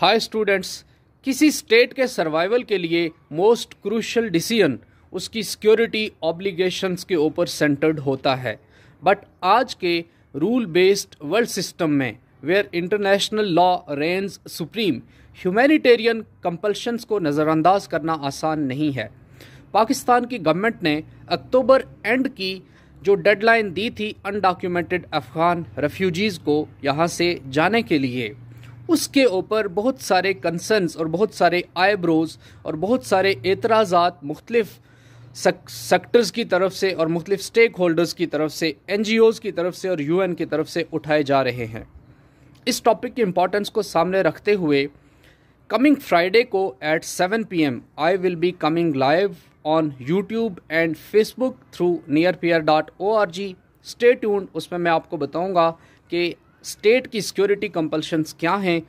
high students किसी state के survival के लिए मोस्ट क्रूशल डिसीजन उसकी सिक्योरिटी ऑब्लिगेशंस के ऊपर सेंटर्ड होता है बट आज के रूल बेस्ड वर्ल्ड सिस्टम में where international law reigns supreme humanitarian compulsions को नज़रअंदाज करना आसान नहीं है पाकिस्तान की गवर्नमेंट ने अक्टूबर एंड की जो डेडलाइन दी थी अनडॉक्यूमेंटेड अफगान रेफ्यूजीज़ को यहाँ से जाने के लिए उसके ऊपर बहुत सारे कंसर्नस और बहुत सारे आईब्रोज और बहुत सारे एतराज़ा मुख्तलिफ़ सेक्टर्स की तरफ से और मुख्तलिफ स्टेक होल्डर्स की तरफ से एन की तरफ से और यू की तरफ से उठाए जा रहे हैं इस टॉपिक की इम्पोर्टेंस को सामने रखते हुए कमिंग फ्राइडे को at 7 P M I will be coming live on YouTube and Facebook through near peer dot O R G stay tuned उसमें मैं आपको बताऊंगा कि स्टेट की सिक्योरिटी कंपल्शंस क्या हैं